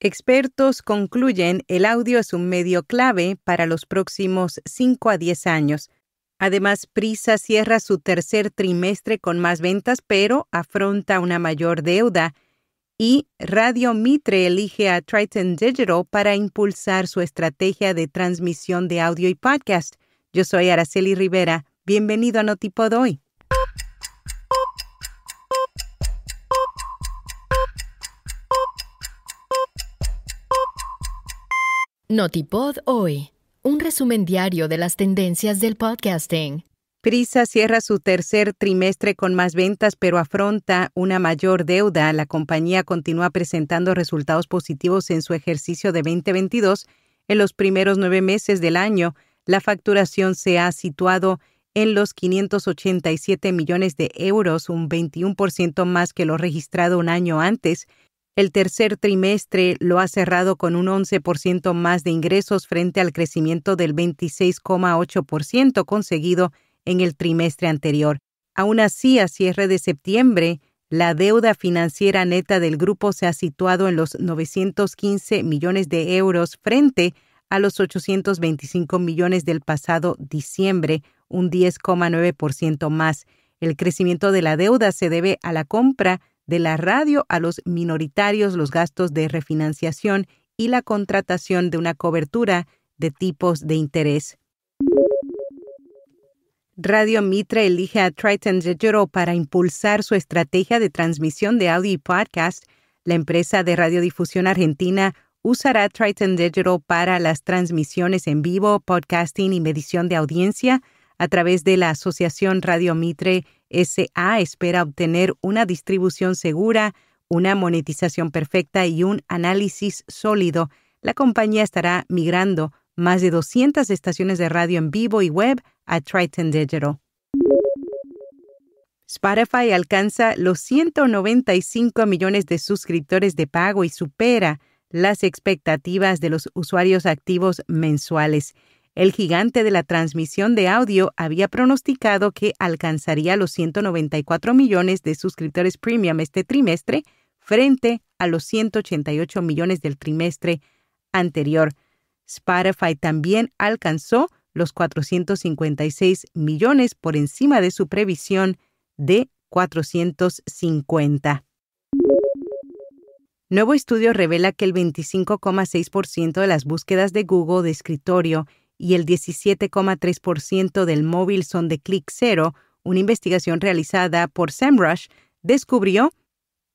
Expertos concluyen el audio es un medio clave para los próximos 5 a 10 años. Además, Prisa cierra su tercer trimestre con más ventas, pero afronta una mayor deuda. Y Radio Mitre elige a Triton Digital para impulsar su estrategia de transmisión de audio y podcast. Yo soy Araceli Rivera. Bienvenido a Notipodoy. hoy. Notipod hoy, un resumen diario de las tendencias del podcasting. Prisa cierra su tercer trimestre con más ventas, pero afronta una mayor deuda. La compañía continúa presentando resultados positivos en su ejercicio de 2022. En los primeros nueve meses del año, la facturación se ha situado en los 587 millones de euros, un 21% más que lo registrado un año antes el tercer trimestre lo ha cerrado con un 11% más de ingresos frente al crecimiento del 26,8% conseguido en el trimestre anterior. Aún así, a cierre de septiembre, la deuda financiera neta del grupo se ha situado en los 915 millones de euros frente a los 825 millones del pasado diciembre, un 10,9% más. El crecimiento de la deuda se debe a la compra de la radio a los minoritarios los gastos de refinanciación y la contratación de una cobertura de tipos de interés. Radio Mitre elige a Triton Digital para impulsar su estrategia de transmisión de audio y podcast. La empresa de radiodifusión argentina usará Triton Digital para las transmisiones en vivo, podcasting y medición de audiencia a través de la Asociación Radio Mitre SA espera obtener una distribución segura, una monetización perfecta y un análisis sólido. La compañía estará migrando más de 200 estaciones de radio en vivo y web a Triton Digital. Spotify alcanza los 195 millones de suscriptores de pago y supera las expectativas de los usuarios activos mensuales. El gigante de la transmisión de audio había pronosticado que alcanzaría los 194 millones de suscriptores premium este trimestre frente a los 188 millones del trimestre anterior. Spotify también alcanzó los 456 millones por encima de su previsión de 450. Nuevo estudio revela que el 25,6% de las búsquedas de Google de escritorio y el 17,3% del móvil son de clic cero, una investigación realizada por SEMrush descubrió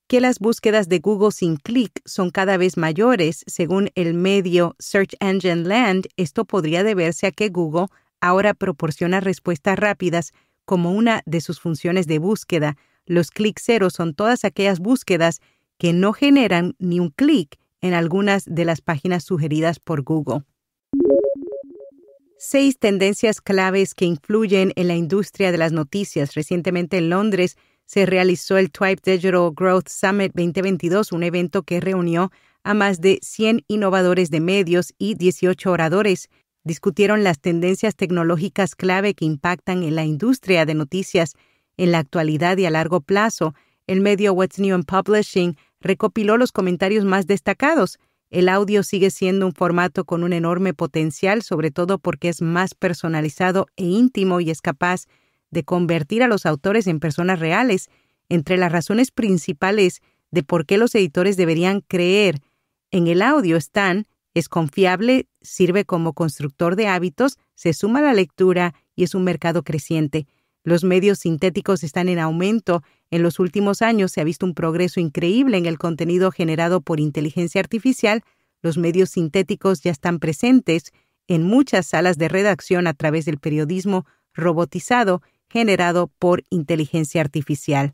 que las búsquedas de Google sin clic son cada vez mayores según el medio Search Engine Land. Esto podría deberse a que Google ahora proporciona respuestas rápidas como una de sus funciones de búsqueda. Los clic cero son todas aquellas búsquedas que no generan ni un clic en algunas de las páginas sugeridas por Google seis tendencias claves que influyen en la industria de las noticias. Recientemente en Londres se realizó el Twipe Digital Growth Summit 2022, un evento que reunió a más de 100 innovadores de medios y 18 oradores. Discutieron las tendencias tecnológicas clave que impactan en la industria de noticias en la actualidad y a largo plazo. El medio What's New in Publishing recopiló los comentarios más destacados el audio sigue siendo un formato con un enorme potencial, sobre todo porque es más personalizado e íntimo y es capaz de convertir a los autores en personas reales. Entre las razones principales de por qué los editores deberían creer en el audio están es confiable, sirve como constructor de hábitos, se suma a la lectura y es un mercado creciente. Los medios sintéticos están en aumento. En los últimos años se ha visto un progreso increíble en el contenido generado por inteligencia artificial. Los medios sintéticos ya están presentes en muchas salas de redacción a través del periodismo robotizado generado por inteligencia artificial.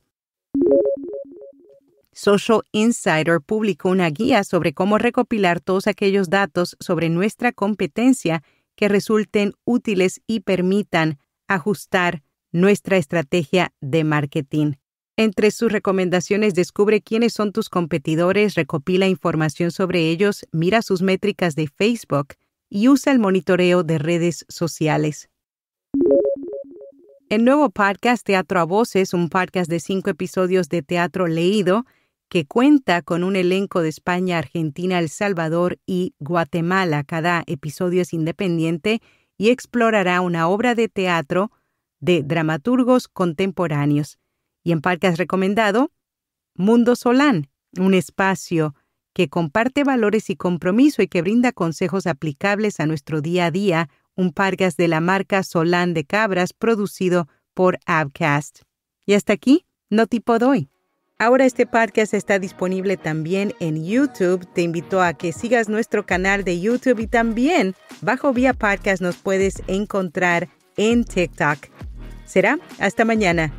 Social Insider publicó una guía sobre cómo recopilar todos aquellos datos sobre nuestra competencia que resulten útiles y permitan ajustar nuestra estrategia de marketing. Entre sus recomendaciones descubre quiénes son tus competidores, recopila información sobre ellos, mira sus métricas de Facebook y usa el monitoreo de redes sociales. El nuevo podcast Teatro a Voces, un podcast de cinco episodios de teatro leído, que cuenta con un elenco de España, Argentina, El Salvador y Guatemala. Cada episodio es independiente y explorará una obra de teatro de dramaturgos contemporáneos. Y en Parcas recomendado Mundo Solán, un espacio que comparte valores y compromiso y que brinda consejos aplicables a nuestro día a día, un podcast de la marca Solán de Cabras producido por Abcast. Y hasta aquí, no tipo doy. Ahora este podcast está disponible también en YouTube. Te invito a que sigas nuestro canal de YouTube y también bajo Vía Podcast nos puedes encontrar en TikTok. Será hasta mañana.